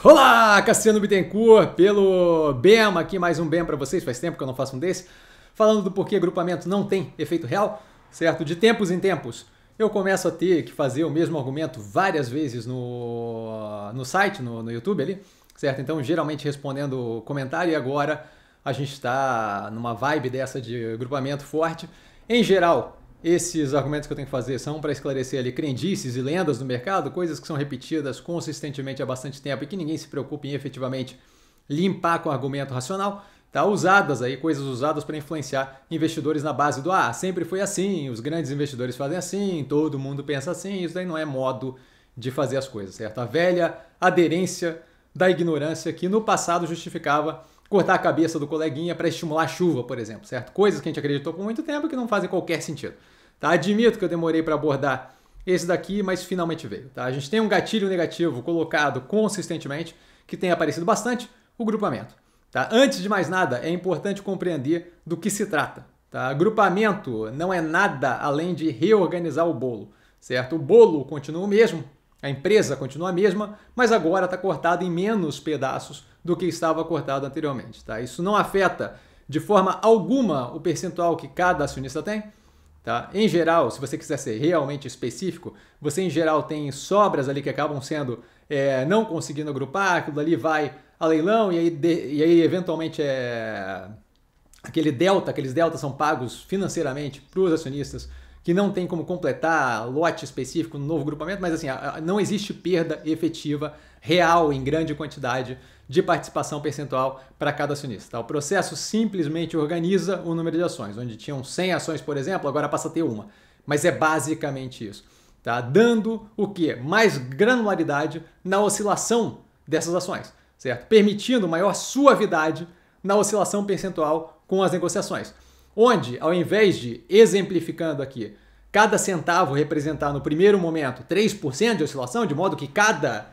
Olá, Cassiano Bittencourt, pelo BEM, aqui mais um BEM para vocês, faz tempo que eu não faço um desse, falando do porquê agrupamento não tem efeito real, certo? De tempos em tempos, eu começo a ter que fazer o mesmo argumento várias vezes no, no site, no, no YouTube ali, certo? Então, geralmente respondendo comentário e agora a gente está numa vibe dessa de agrupamento forte. Em geral, esses argumentos que eu tenho que fazer são para esclarecer ali crendices e lendas do mercado, coisas que são repetidas consistentemente há bastante tempo e que ninguém se preocupa em efetivamente limpar com argumento racional, tá? Usadas aí, coisas usadas para influenciar investidores na base do ah, sempre foi assim, os grandes investidores fazem assim, todo mundo pensa assim, isso daí não é modo de fazer as coisas, certo? A velha aderência da ignorância que no passado justificava cortar a cabeça do coleguinha para estimular a chuva, por exemplo, certo? Coisas que a gente acreditou por muito tempo que não fazem qualquer sentido. Tá? Admito que eu demorei para abordar esse daqui, mas finalmente veio. Tá? A gente tem um gatilho negativo colocado consistentemente, que tem aparecido bastante, o grupamento. Tá? Antes de mais nada, é importante compreender do que se trata. Tá? Grupamento não é nada além de reorganizar o bolo, certo? O bolo continua o mesmo, a empresa continua a mesma, mas agora está cortada em menos pedaços do que estava cortado anteriormente. Tá? Isso não afeta de forma alguma o percentual que cada acionista tem. Tá? Em geral, se você quiser ser realmente específico, você em geral tem sobras ali que acabam sendo é, não conseguindo agrupar, aquilo ali vai a leilão e aí, de, e aí eventualmente é, aquele delta, aqueles deltas são pagos financeiramente para os acionistas que não tem como completar lote específico no novo grupamento, mas assim, não existe perda efetiva real em grande quantidade de participação percentual para cada acionista. Tá? O processo simplesmente organiza o número de ações, onde tinham 100 ações, por exemplo, agora passa a ter uma. Mas é basicamente isso, tá? Dando o que? Mais granularidade na oscilação dessas ações, certo? Permitindo maior suavidade na oscilação percentual com as negociações onde, ao invés de, exemplificando aqui, cada centavo representar no primeiro momento 3% de oscilação, de modo que cada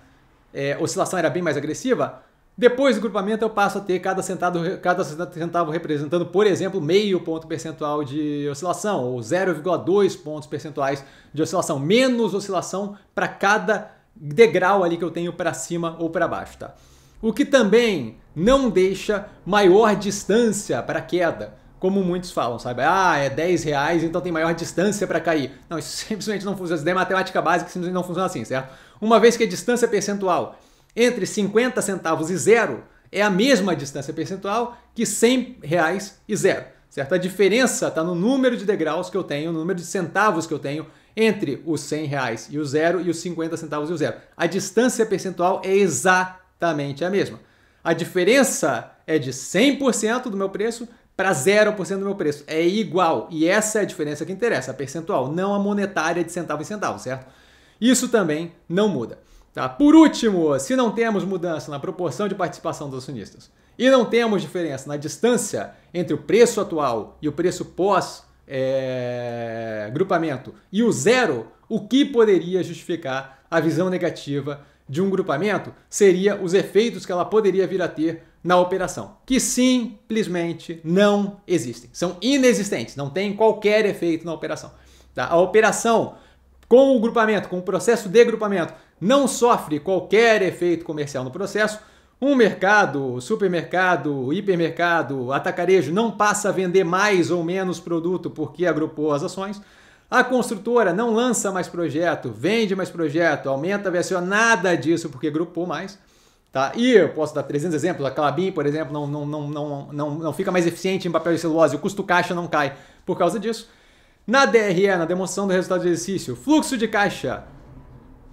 é, oscilação era bem mais agressiva, depois do grupamento eu passo a ter cada centavo, cada centavo representando, por exemplo, meio ponto percentual de oscilação, ou 0,2 pontos percentuais de oscilação, menos oscilação para cada degrau ali que eu tenho para cima ou para baixo. Tá? O que também não deixa maior distância para a queda como muitos falam, sabe? Ah, é 10 reais, então tem maior distância para cair. Não, isso simplesmente não funciona. Isso daí é matemática básica, simplesmente não funciona assim, certo? Uma vez que a distância percentual entre 50 centavos e zero é a mesma distância percentual que 100 reais e zero, certo? A diferença está no número de degraus que eu tenho, no número de centavos que eu tenho entre os 100 reais e o zero e os 50 centavos e o zero. A distância percentual é exatamente a mesma. A diferença é de 100% do meu preço para 0% do meu preço. É igual. E essa é a diferença que interessa, a percentual, não a monetária de centavo em centavo, certo? Isso também não muda. Tá? Por último, se não temos mudança na proporção de participação dos acionistas e não temos diferença na distância entre o preço atual e o preço pós é, grupamento e o zero, o que poderia justificar a visão negativa de um grupamento seria os efeitos que ela poderia vir a ter na operação, que simplesmente não existem. São inexistentes, não tem qualquer efeito na operação. Tá? A operação com o grupamento, com o processo de grupamento, não sofre qualquer efeito comercial no processo. Um mercado, supermercado, hipermercado, atacarejo não passa a vender mais ou menos produto porque agrupou as ações. A construtora não lança mais projeto, vende mais projeto, aumenta a versão nada disso porque grupou mais. Tá? E eu posso dar 300 exemplos, a Clabin, por exemplo, não, não, não, não, não, não fica mais eficiente em papel e celulose, o custo caixa não cai por causa disso. Na DRE, na demonstração do resultado do exercício, fluxo de caixa,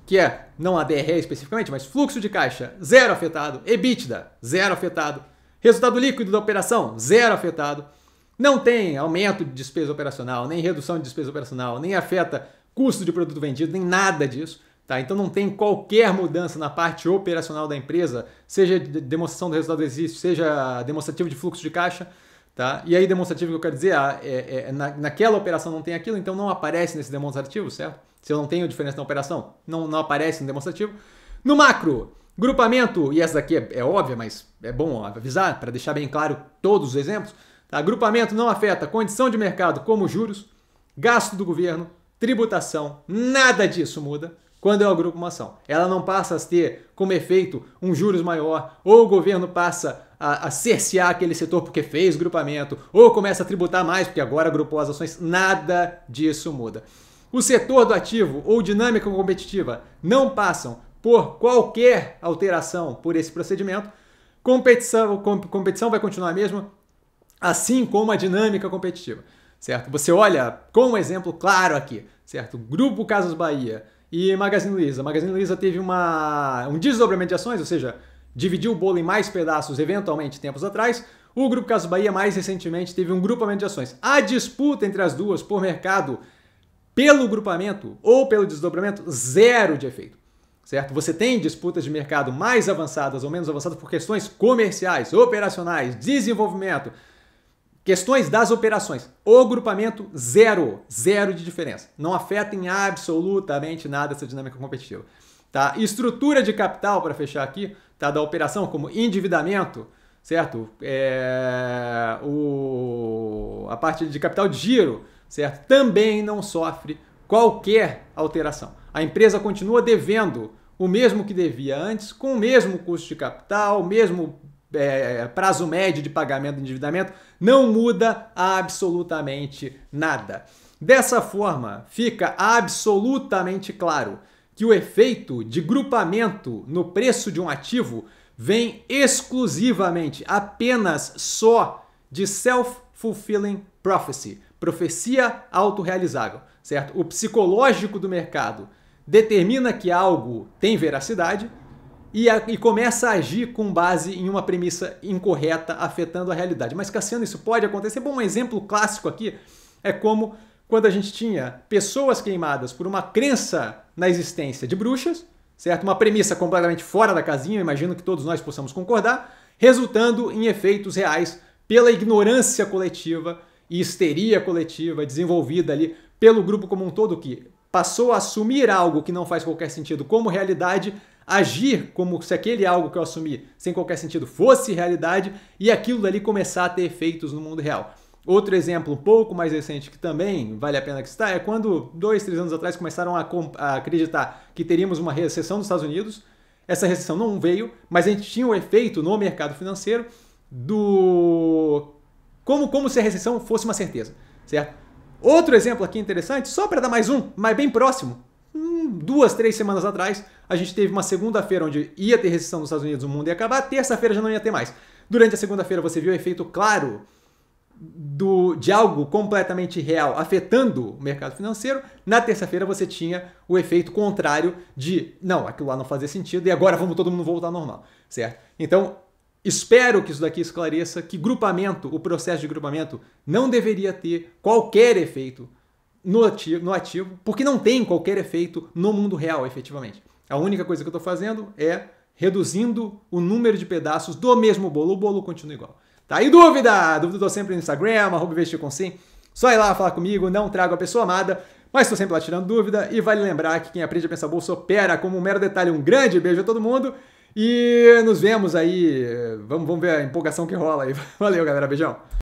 que é não a DRE especificamente, mas fluxo de caixa, zero afetado, EBITDA, zero afetado, resultado líquido da operação, zero afetado. Não tem aumento de despesa operacional, nem redução de despesa operacional, nem afeta custo de produto vendido, nem nada disso. Tá? Então não tem qualquer mudança na parte operacional da empresa, seja demonstração do resultado seja demonstrativo de fluxo de caixa. Tá? E aí, demonstrativo que eu quero dizer, ah, é, é, na, naquela operação não tem aquilo, então não aparece nesse demonstrativo, certo? Se eu não tenho diferença na operação, não, não aparece no demonstrativo. No macro, grupamento, e essa daqui é, é óbvia, mas é bom avisar para deixar bem claro todos os exemplos. Tá? Grupamento não afeta condição de mercado como juros, gasto do governo, tributação, nada disso muda quando eu é agrupo uma ação. Ela não passa a ter como efeito um juros maior, ou o governo passa a, a cercear aquele setor porque fez grupamento, ou começa a tributar mais porque agora agrupou as ações. Nada disso muda. O setor do ativo ou dinâmica competitiva não passam por qualquer alteração por esse procedimento. Competição, competição vai continuar a mesma, assim como a dinâmica competitiva, certo? Você olha com um exemplo claro aqui, certo? Grupo Casas Bahia e Magazine Luiza. Magazine Luiza teve uma, um desdobramento de ações, ou seja, dividiu o bolo em mais pedaços, eventualmente, tempos atrás. O Grupo Caso Bahia, mais recentemente, teve um grupamento de ações. A disputa entre as duas por mercado, pelo grupamento ou pelo desdobramento, zero de efeito. Certo? Você tem disputas de mercado mais avançadas ou menos avançadas por questões comerciais, operacionais, desenvolvimento, Questões das operações. O grupamento, zero. Zero de diferença. Não afeta em absolutamente nada essa dinâmica competitiva. Tá? Estrutura de capital, para fechar aqui, tá? da operação, como endividamento, certo? É... O... A parte de capital de giro, certo? Também não sofre qualquer alteração. A empresa continua devendo o mesmo que devia antes, com o mesmo custo de capital, o mesmo é, é, prazo médio de pagamento do endividamento, não muda absolutamente nada. Dessa forma, fica absolutamente claro que o efeito de grupamento no preço de um ativo vem exclusivamente, apenas só, de self-fulfilling prophecy, profecia autorrealizável, certo? O psicológico do mercado determina que algo tem veracidade, e, a, e, começa a agir com base em uma premissa incorreta, afetando a realidade. Mas, Cassiano, isso pode acontecer. Bom, um exemplo clássico aqui é como quando a gente tinha pessoas queimadas por uma crença na existência de bruxas, certo? Uma premissa completamente fora da casinha, imagino que todos nós possamos concordar, resultando em efeitos reais pela ignorância coletiva e histeria coletiva desenvolvida ali pelo grupo como um todo que passou a assumir algo que não faz qualquer sentido como realidade, agir como se aquele algo que eu assumi sem qualquer sentido fosse realidade e aquilo dali começar a ter efeitos no mundo real. Outro exemplo um pouco mais recente que também vale a pena que está é quando dois, três anos atrás começaram a, a acreditar que teríamos uma recessão nos Estados Unidos. Essa recessão não veio, mas a gente tinha o um efeito no mercado financeiro do como como se a recessão fosse uma certeza, certo? Outro exemplo aqui interessante, só para dar mais um, mas bem próximo, duas, três semanas atrás, a gente teve uma segunda-feira onde ia ter recessão nos Estados Unidos, o mundo ia acabar, terça-feira já não ia ter mais. Durante a segunda-feira você viu o efeito claro do, de algo completamente real afetando o mercado financeiro, na terça-feira você tinha o efeito contrário de não, aquilo lá não fazia sentido e agora vamos todo mundo voltar ao normal, certo? Então, espero que isso daqui esclareça que grupamento, o processo de grupamento, não deveria ter qualquer efeito no ativo, no ativo, porque não tem qualquer efeito no mundo real, efetivamente. A única coisa que eu estou fazendo é reduzindo o número de pedaços do mesmo bolo. O bolo continua igual. Tá? E dúvida? Dúvida eu tô sempre no Instagram, arroba com sim. Só ir lá falar comigo, não trago a pessoa amada, mas estou sempre lá tirando dúvida. E vale lembrar que quem aprende a pensar bolsa opera como um mero detalhe. Um grande beijo a todo mundo e nos vemos aí. Vamos, vamos ver a empolgação que rola aí. Valeu, galera. Beijão.